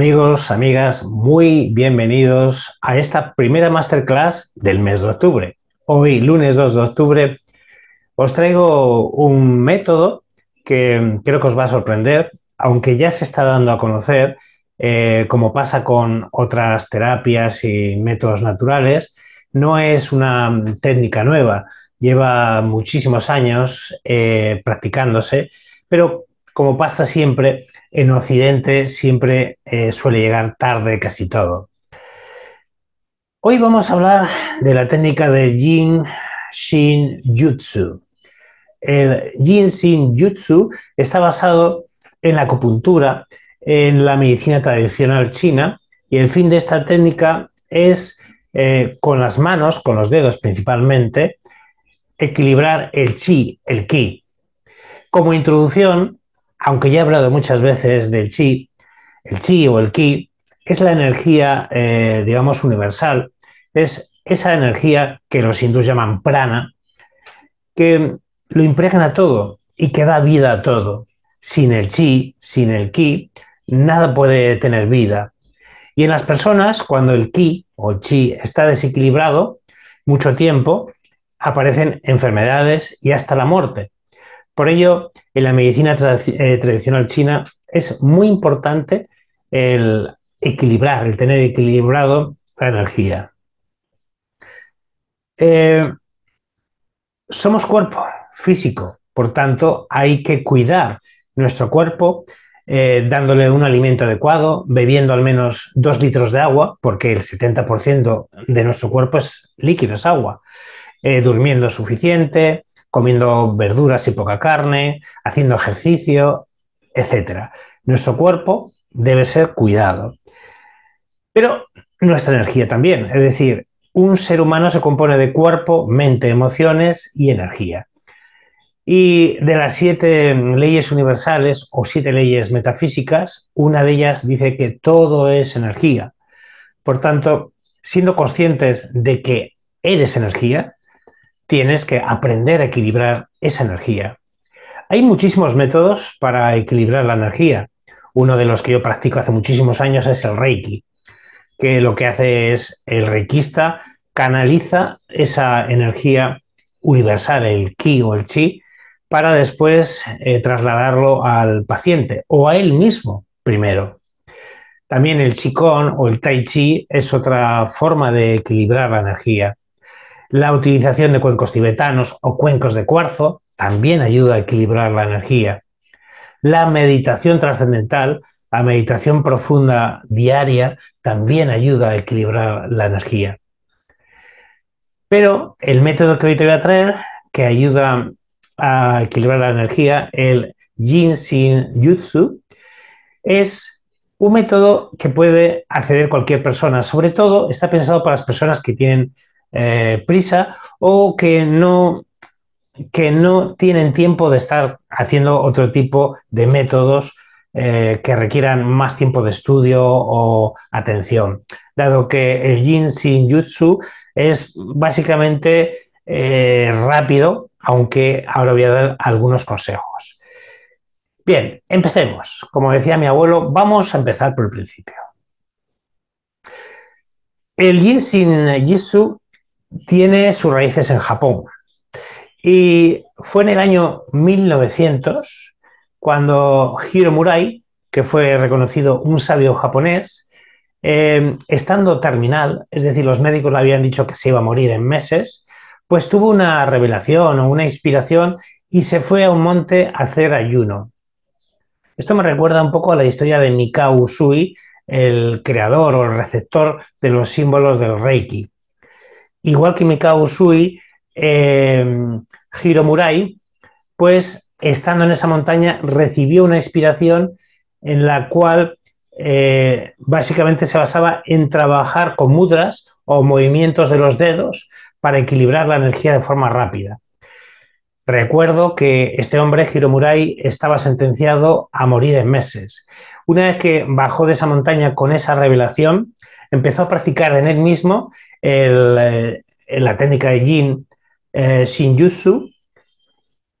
Amigos, amigas, muy bienvenidos a esta primera masterclass del mes de octubre. Hoy, lunes 2 de octubre, os traigo un método que creo que os va a sorprender, aunque ya se está dando a conocer, eh, como pasa con otras terapias y métodos naturales, no es una técnica nueva, lleva muchísimos años eh, practicándose, pero como pasa siempre, en Occidente siempre eh, suele llegar tarde casi todo. Hoy vamos a hablar de la técnica de Jin Shin Jutsu. El Jin Shin Jutsu está basado en la acupuntura, en la medicina tradicional china, y el fin de esta técnica es eh, con las manos, con los dedos principalmente, equilibrar el chi, el ki. Como introducción, aunque ya he hablado muchas veces del chi, el chi o el ki es la energía, eh, digamos, universal, es esa energía que los hindús llaman prana, que lo impregna todo y que da vida a todo. Sin el chi, sin el ki, nada puede tener vida. Y en las personas, cuando el ki o chi está desequilibrado mucho tiempo, aparecen enfermedades y hasta la muerte. Por ello, en la medicina eh, tradicional china es muy importante el equilibrar, el tener equilibrado la energía. Eh, somos cuerpo físico, por tanto, hay que cuidar nuestro cuerpo eh, dándole un alimento adecuado, bebiendo al menos dos litros de agua, porque el 70% de nuestro cuerpo es líquido, es agua, durmiendo suficiente, comiendo verduras y poca carne, haciendo ejercicio, etc. Nuestro cuerpo debe ser cuidado. Pero nuestra energía también, es decir, un ser humano se compone de cuerpo, mente, emociones y energía. Y de las siete leyes universales o siete leyes metafísicas, una de ellas dice que todo es energía. Por tanto, siendo conscientes de que eres energía, tienes que aprender a equilibrar esa energía. Hay muchísimos métodos para equilibrar la energía. Uno de los que yo practico hace muchísimos años es el Reiki, que lo que hace es el reikista canaliza esa energía universal, el ki o el chi, para después eh, trasladarlo al paciente o a él mismo primero. También el Qigong o el Tai Chi es otra forma de equilibrar la energía. La utilización de cuencos tibetanos o cuencos de cuarzo también ayuda a equilibrar la energía. La meditación trascendental, la meditación profunda diaria, también ayuda a equilibrar la energía. Pero el método que hoy te voy a traer, que ayuda a equilibrar la energía, el Jinshin Jutsu, es un método que puede acceder cualquier persona. Sobre todo está pensado para las personas que tienen eh, prisa o que no, que no tienen tiempo de estar haciendo otro tipo de métodos eh, que requieran más tiempo de estudio o atención, dado que el Jin Jutsu es básicamente eh, rápido, aunque ahora voy a dar algunos consejos. Bien, empecemos. Como decía mi abuelo, vamos a empezar por el principio. El Yin Jitsu tiene sus raíces en Japón. Y fue en el año 1900 cuando Hiro Murai, que fue reconocido un sabio japonés, em, estando terminal, es decir, los médicos le habían dicho que se iba a morir en meses, pues tuvo una revelación o una inspiración y se fue a un monte a hacer ayuno. Esto me recuerda un poco a la historia de Mikao Usui, el creador o el receptor de los símbolos del Reiki igual que Mikao Usui, eh, Hiro Murai, pues estando en esa montaña recibió una inspiración en la cual eh, básicamente se basaba en trabajar con mudras o movimientos de los dedos para equilibrar la energía de forma rápida. Recuerdo que este hombre, Hiromurai, estaba sentenciado a morir en meses. Una vez que bajó de esa montaña con esa revelación, empezó a practicar en él mismo en eh, la técnica de Jin eh, Shinjutsu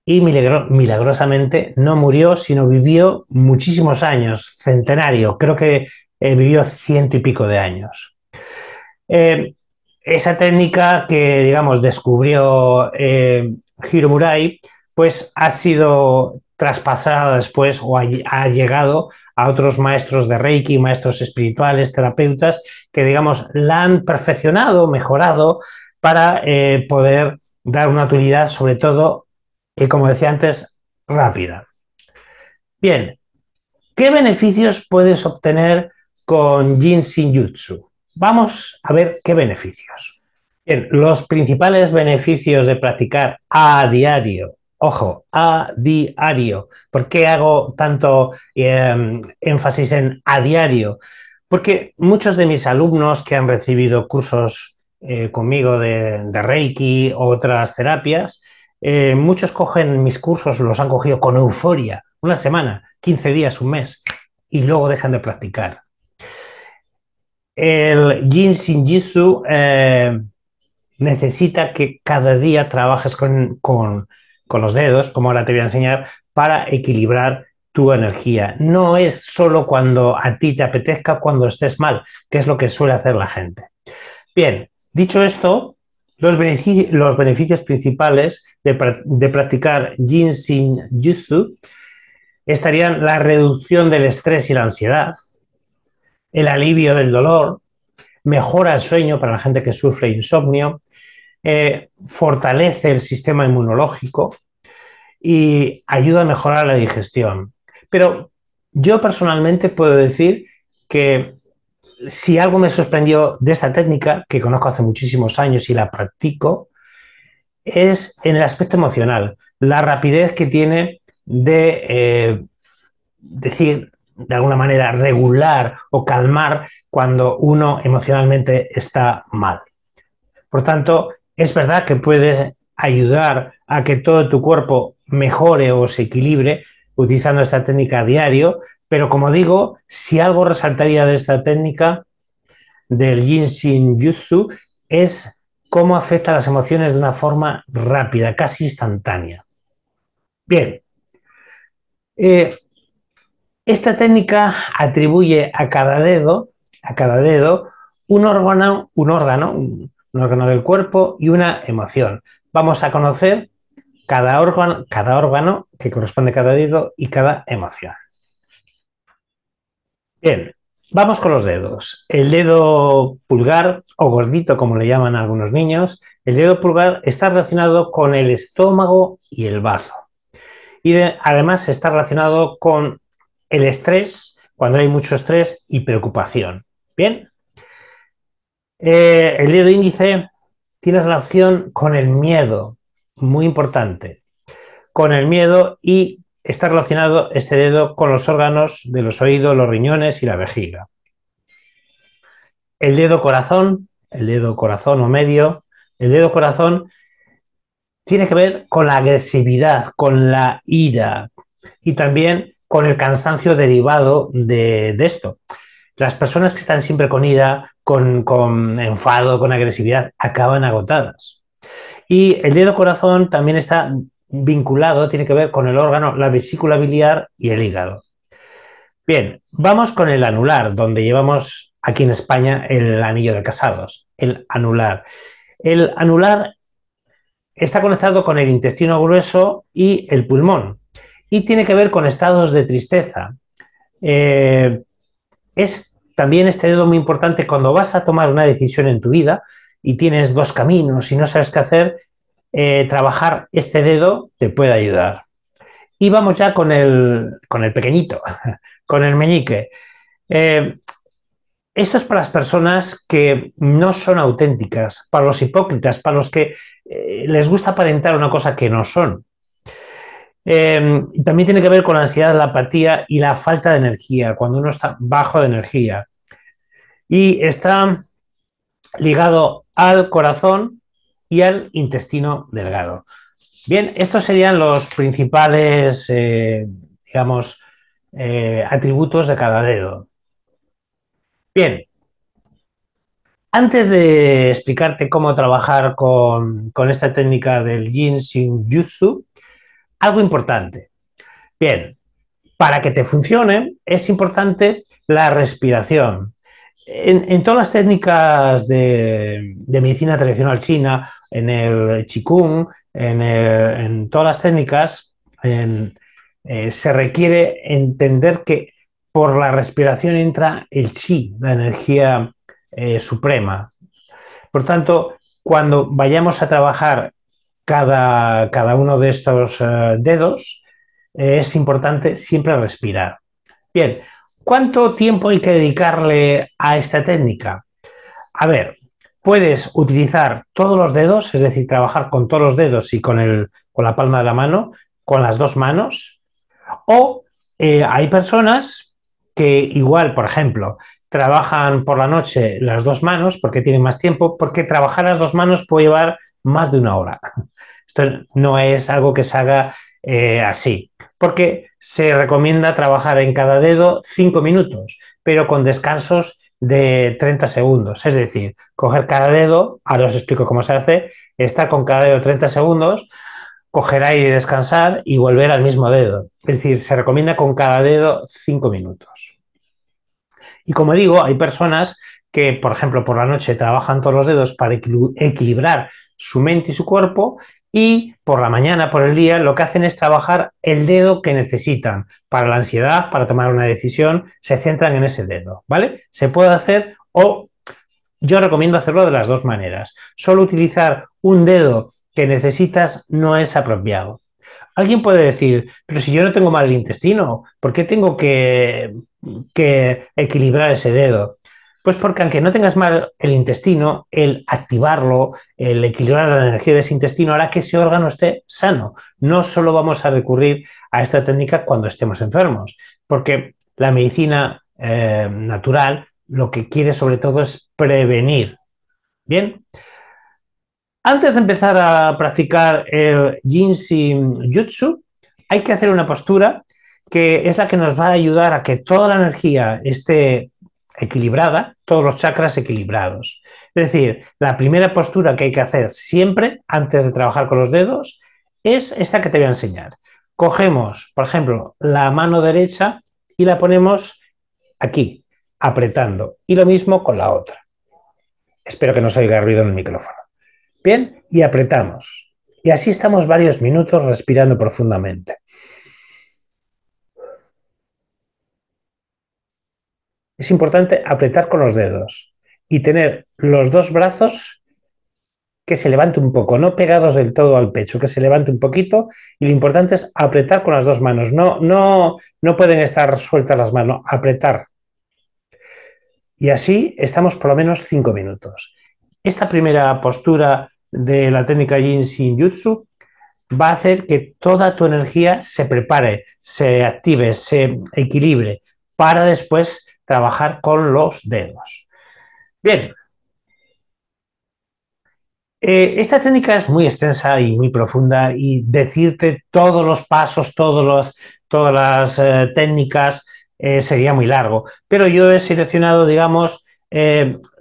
y milagrosamente no murió, sino vivió muchísimos años, centenario, creo que eh, vivió ciento y pico de años. esa técnica que, digamos, descubrió Hiro Murai, pues ha sido traspasada después o ha, llegado a otros maestros de Reiki, maestros espirituales, terapeutas, que digamos la han perfeccionado, mejorado para eh, poder dar una utilidad sobre todo, y eh, como decía antes, rápida. Bien, ¿qué beneficios puedes obtener con Jin Jutsu? Vamos a ver qué beneficios. Bien, los principales beneficios de practicar a diario ojo, a diario. ¿Por qué hago tanto em, énfasis en a diario? Porque muchos de mis alumnos que han recibido cursos eh, conmigo de, Reiki o otras terapias, eh, muchos cogen mis cursos, los han cogido con euforia, una semana, 15 días, un mes, y luego dejan de practicar. El Jin Shin eh, necesita que cada día trabajes con, con los dedos, como ahora te voy a enseñar, para equilibrar tu energía. No es solo cuando a ti te apetezca, cuando estés mal, que es lo que suele hacer la gente. Bien, dicho esto, los, los beneficios principales de, practicar Jin Shin Jutsu estarían la reducción del estrés y la ansiedad, el alivio del dolor, mejora el sueño para la gente que sufre insomnio, eh, fortalece el sistema inmunológico y ayuda a mejorar la digestión. Pero yo personalmente puedo decir que si algo me sorprendió de esta técnica, que conozco hace muchísimos años y la practico, es en el aspecto emocional, la rapidez que tiene de eh, decir, de alguna manera, regular o calmar cuando uno emocionalmente está mal. Por tanto, es verdad que puedes ayudar a que todo tu cuerpo mejore o se equilibre utilizando esta técnica a diario, pero como digo, si algo resaltaría de esta técnica del Jinshin Jutsu es cómo afecta las emociones de una forma rápida, casi instantánea. Bien, eh, esta técnica atribuye a cada dedo, a cada dedo, un órgano, un órgano, un órgano del cuerpo y una emoción. Vamos a conocer cada órgano, cada órgano que corresponde a cada dedo y cada emoción. Bien, vamos con los dedos. El dedo pulgar, o gordito como le llaman algunos niños, el dedo pulgar está relacionado con el estómago y el bazo. Y además está relacionado con el estrés, cuando hay mucho estrés y preocupación. Bien, eh, el dedo índice tiene relación con el miedo, muy importante, con el miedo y está relacionado este dedo con los órganos de los oídos, los riñones y la vejiga. El dedo corazón, el dedo corazón o medio, el dedo corazón tiene que ver con la agresividad, con la ira y también con el cansancio derivado de esto. Las personas que están siempre con ira, con, enfado, con agresividad, acaban agotadas. Y el dedo corazón también está vinculado, tiene que ver con el órgano, la vesícula biliar y el hígado. Bien, vamos con el anular, donde llevamos aquí en España el anillo de casados, el anular. El anular está conectado con el intestino grueso y el pulmón y tiene que ver con estados de tristeza, eh, es también este dedo muy importante cuando vas a tomar una decisión en tu vida y tienes dos caminos y no sabes qué hacer, eh, trabajar este dedo te puede ayudar. Y vamos ya con el, con el pequeñito, con el meñique. Eh, esto es para las personas que no son auténticas, para los hipócritas, para los que eh, les gusta aparentar una cosa que no son. Em, también tiene que ver con la ansiedad, la apatía y la falta de energía, cuando uno está bajo de energía. Y está ligado al corazón y al intestino delgado. Bien, estos serían los principales, eh, digamos, eh, atributos de cada dedo. Bien, antes de explicarte cómo trabajar con, esta técnica del Jin Shin Jutsu, algo importante. Bien, para que te funcione es importante la respiración. En, todas las técnicas de, medicina tradicional china, en el Qigong, en, en todas las técnicas, eh, se requiere entender que por la respiración entra el chi, la energía eh, suprema. Por tanto, cuando vayamos a trabajar cada, uno de estos eh, dedos, eh, es importante siempre respirar. Bien, ¿cuánto tiempo hay que dedicarle a esta técnica? A ver, puedes utilizar todos los dedos, es decir, trabajar con todos los dedos y con, el, la palma de la mano, con las dos manos, o eh, hay personas que igual, por ejemplo, trabajan por la noche las dos manos porque tienen más tiempo, porque trabajar las dos manos puede llevar más de una hora. Esto no es algo que se haga eh, así, porque se recomienda trabajar en cada dedo 5 minutos, pero con descansos de 30 segundos. Es decir, coger cada dedo, ahora os explico cómo se hace, estar con cada dedo 30 segundos, coger aire y descansar y volver al mismo dedo. Es decir, se recomienda con cada dedo 5 minutos. Y como digo, hay personas que, por ejemplo, por la noche trabajan todos los dedos para equilibrar su mente y su cuerpo, y por la mañana, por el día, lo que hacen es trabajar el dedo que necesitan para la ansiedad, para tomar una decisión, se centran en ese dedo, ¿vale? Se puede hacer o yo recomiendo hacerlo de las dos maneras. Solo utilizar un dedo que necesitas no es apropiado. Alguien puede decir, pero si yo no tengo mal el intestino, ¿por qué tengo que, que equilibrar ese dedo? Pues porque aunque no tengas mal el intestino, el activarlo, el equilibrar la energía de ese intestino hará que ese órgano esté sano. No solo vamos a recurrir a esta técnica cuando estemos enfermos, porque la medicina eh, natural lo que quiere sobre todo es prevenir. Bien. Antes de empezar a practicar el Jinshin Jutsu, hay que hacer una postura que es la que nos va a ayudar a que toda la energía esté equilibrada, todos los chakras equilibrados. Es decir, la primera postura que hay que hacer siempre antes de trabajar con los dedos es esta que te voy a enseñar. Cogemos, por ejemplo, la mano derecha y la ponemos aquí, apretando. Y lo mismo con la otra. Espero que no se oiga ruido en el micrófono. Bien, y apretamos. Y así estamos varios minutos respirando profundamente. es importante apretar con los dedos y tener los dos brazos que se levante un poco, no pegados del todo al pecho, que se levante un poquito y lo importante es apretar con las dos manos, no, no, no pueden estar sueltas las manos, apretar. Y así estamos por lo menos cinco minutos. Esta primera postura de la técnica Yin Shin Jutsu va a hacer que toda tu energía se prepare, se active, se equilibre para después trabajar con los dedos. Bien. Eh, esta técnica es muy extensa y muy profunda y decirte todos los pasos, todas las eh, técnicas eh, sería muy largo. Pero yo he seleccionado, digamos,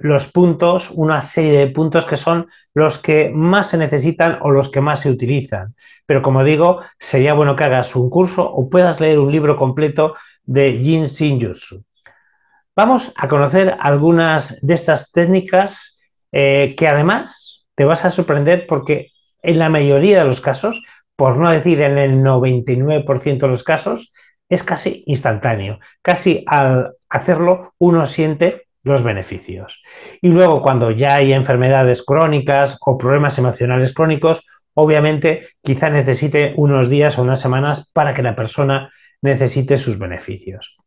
los puntos, una serie de puntos que son los que más se necesitan o los que más se utilizan. Pero como digo, sería bueno que hagas un curso o puedas leer un libro completo de Jin Shinjutsu. Vamos a conocer algunas de estas técnicas eh, que además te vas a sorprender porque en la mayoría de los casos, por no decir en el 99% de los casos, es casi instantáneo. Casi al hacerlo uno siente los beneficios. Y luego cuando ya hay enfermedades crónicas o problemas emocionales crónicos, obviamente quizá necesite unos días o unas semanas para que la persona necesite sus beneficios.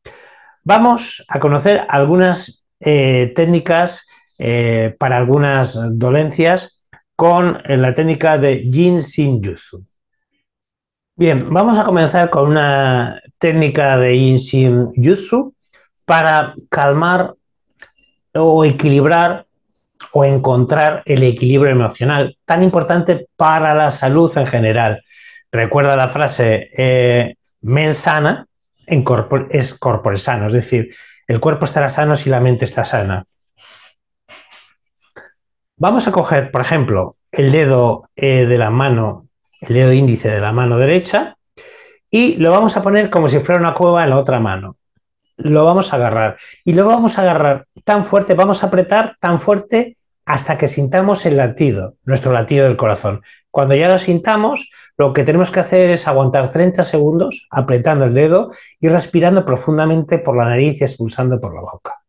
Vamos a conocer algunas eh, técnicas eh, para algunas dolencias con eh, la técnica de Jin Jutsu. Bien, vamos a comenzar con una técnica de Jin Jutsu para calmar o equilibrar o encontrar el equilibrio emocional tan importante para la salud en general. Recuerda la frase eh, mensana, es corpore sano, es decir, el cuerpo estará sano si la mente está sana. Vamos a coger, por ejemplo, el dedo eh, de la mano, el dedo índice de la mano derecha, y lo vamos a poner como si fuera una cueva en la otra mano. Lo vamos a agarrar y lo vamos a agarrar tan fuerte, vamos a apretar tan fuerte hasta que sintamos el latido, nuestro latido del corazón. Cuando ya lo sintamos, lo que tenemos que hacer es aguantar 30 segundos apretando el dedo y respirando profundamente por la nariz y expulsando por la boca.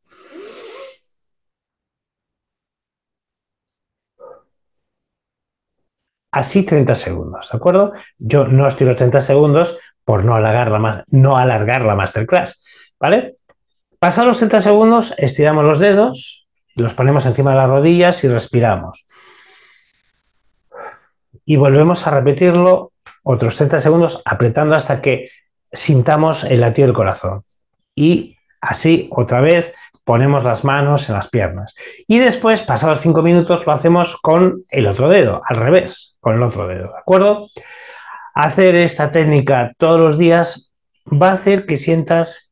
Así 30 segundos, ¿de acuerdo? Yo no estiro los 30 segundos por no alargar la, no alargar la masterclass, ¿vale? Pasados los 30 segundos, estiramos los dedos, los ponemos encima de las rodillas y respiramos y volvemos a repetirlo otros 30 segundos apretando hasta que sintamos el latido del corazón. Y así otra vez ponemos las manos en las piernas. Y después, pasados 5 minutos, lo hacemos con el otro dedo, al revés, con el otro dedo, ¿de acuerdo? Hacer esta técnica todos los días va a hacer que sientas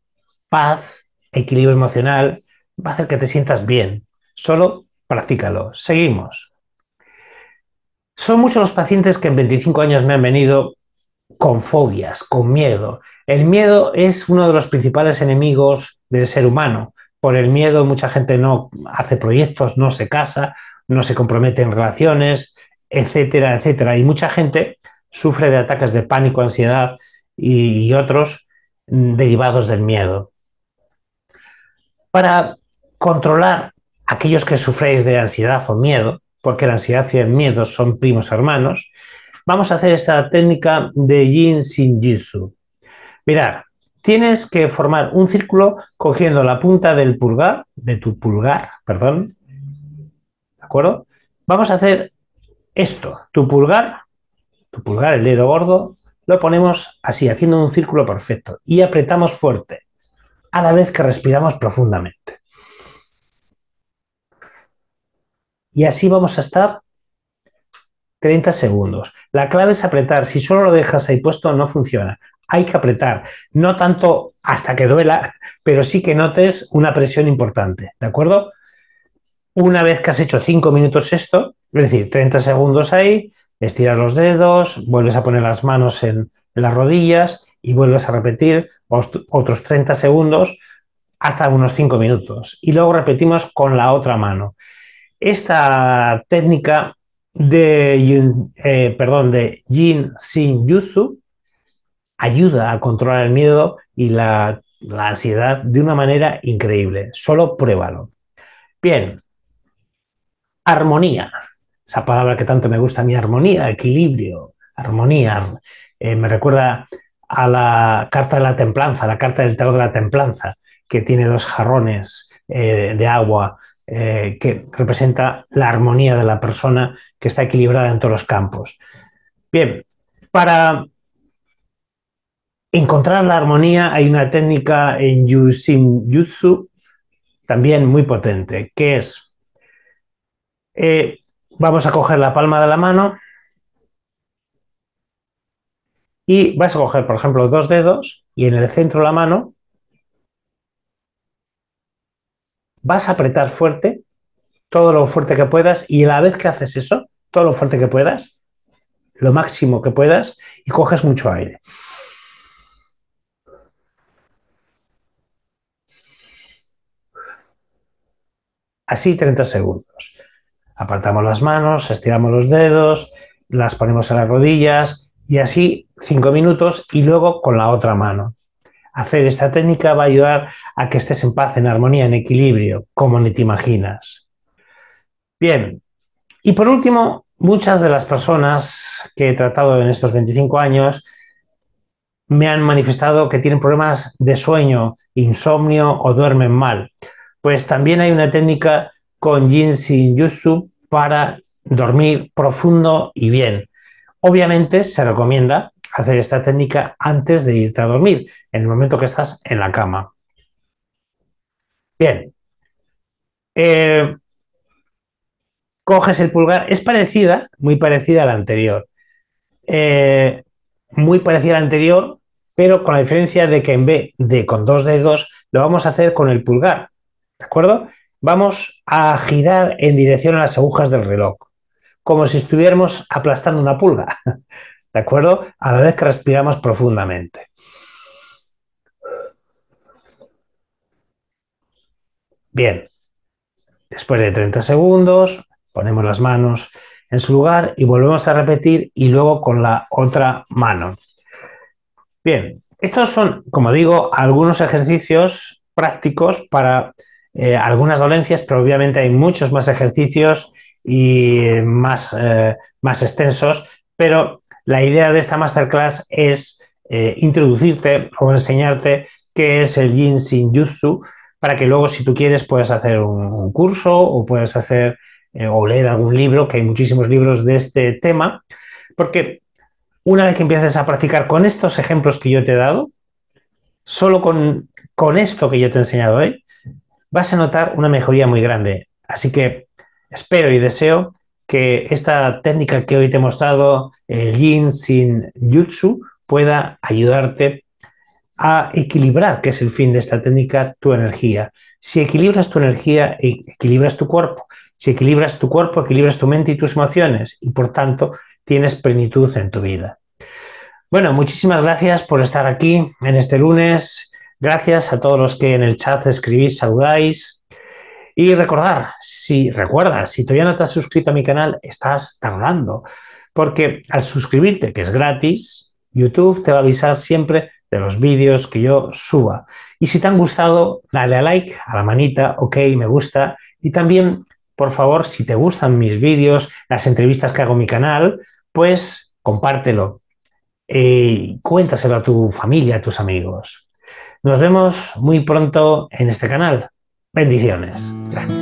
paz, equilibrio emocional, va a hacer que te sientas bien. Solo practícalo. Seguimos. Son muchos los pacientes que en 25 años me han venido con fobias, con miedo. El miedo es uno de los principales enemigos del ser humano. Por el miedo mucha gente no hace proyectos, no se casa, no se compromete en relaciones, etcétera, etcétera. Y mucha gente sufre de ataques de pánico, ansiedad y, otros mm, derivados del miedo. Para controlar aquellos que sufréis de ansiedad o miedo, porque la ansiedad y el miedo son primos hermanos, vamos a hacer esta técnica de Yin Jitsu. Mirad, tienes que formar un círculo cogiendo la punta del pulgar, de tu pulgar, perdón, ¿de acuerdo? Vamos a hacer esto, tu pulgar, tu pulgar, el dedo gordo, lo ponemos así, haciendo un círculo perfecto y apretamos fuerte, a la vez que respiramos profundamente. y así vamos a estar 30 segundos. La clave es apretar. Si solo lo dejas ahí puesto, no funciona. Hay que apretar. No tanto hasta que duela, pero sí que notes una presión importante. ¿De acuerdo? Una vez que has hecho 5 minutos esto, es decir, 30 segundos ahí, estiras los dedos, vuelves a poner las manos en, en las rodillas y vuelves a repetir otros 30 segundos hasta unos 5 minutos. Y luego repetimos con la otra mano. Esta técnica de, eh, perdón, de Jin Shin Jutsu ayuda a controlar el miedo y la, ansiedad de una manera increíble. Solo pruébalo. Bien, armonía. Esa palabra que tanto me gusta mi armonía, equilibrio, armonía. Eh, me recuerda a la carta de la templanza, la carta del tarot de la templanza, que tiene dos jarrones eh, de agua eh, que representa la armonía de la persona que está equilibrada en todos los campos. Bien, para encontrar la armonía hay una técnica en Yushin Jutsu también muy potente, que es, eh, vamos a coger la palma de la mano y vas a coger, por ejemplo, dos dedos y en el centro de la mano vas a apretar fuerte, todo lo fuerte que puedas, y a la vez que haces eso, todo lo fuerte que puedas, lo máximo que puedas, y coges mucho aire. Así 30 segundos. Apartamos las manos, estiramos los dedos, las ponemos en las rodillas y así 5 minutos y luego con la otra mano hacer esta técnica va a ayudar a que estés en paz, en armonía, en equilibrio, como ni te imaginas. Bien, y por último, muchas de las personas que he tratado en estos 25 años me han manifestado que tienen problemas de sueño, insomnio o duermen mal. Pues también hay una técnica con Jin Jutsu para dormir profundo y bien. Obviamente se recomienda hacer esta técnica antes de irte a dormir, en el momento que estás en la cama. Bien. Eh, coges el pulgar, es parecida, muy parecida a la anterior. Eh, muy parecida a la anterior, pero con la diferencia de que en vez de con dos dedos, lo vamos a hacer con el pulgar. ¿De acuerdo? Vamos a girar en dirección a las agujas del reloj, como si estuviéramos aplastando una pulga. ¿de acuerdo? A la vez que respiramos profundamente. Bien, después de 30 segundos, ponemos las manos en su lugar y volvemos a repetir y luego con la otra mano. Bien, estos son, como digo, algunos ejercicios prácticos para eh, algunas dolencias, pero obviamente hay muchos más ejercicios y más, eh, más extensos, pero la idea de esta masterclass es eh, introducirte o enseñarte qué es el Yin Jutsu para que luego, si tú quieres, puedas hacer un, curso o puedas hacer eh, o leer algún libro, que hay muchísimos libros de este tema, porque una vez que empieces a practicar con estos ejemplos que yo te he dado, solo con, con esto que yo te he enseñado hoy, vas a notar una mejoría muy grande. Así que espero y deseo que esta técnica que hoy te he mostrado, el Yin Sin Jutsu, pueda ayudarte a equilibrar, que es el fin de esta técnica, tu energía. Si equilibras tu energía, e-, equilibras tu cuerpo. Si equilibras tu cuerpo, equilibras tu mente y tus emociones y por tanto tienes plenitud en tu vida. Bueno, muchísimas gracias por estar aquí en este lunes. Gracias a todos los que en el chat escribís, saludáis. Y recordar, si recuerdas, si todavía no te has suscrito a mi canal, estás tardando, porque al suscribirte, que es gratis, YouTube te va a avisar siempre de los vídeos que yo suba. Y si te han gustado, dale a like, a la manita, ok, me gusta. Y también, por favor, si te gustan mis vídeos, las entrevistas que hago en mi canal, pues compártelo. Y eh, cuéntaselo a tu familia, a tus amigos. Nos vemos muy pronto en este canal. Bendiciones. Gracias.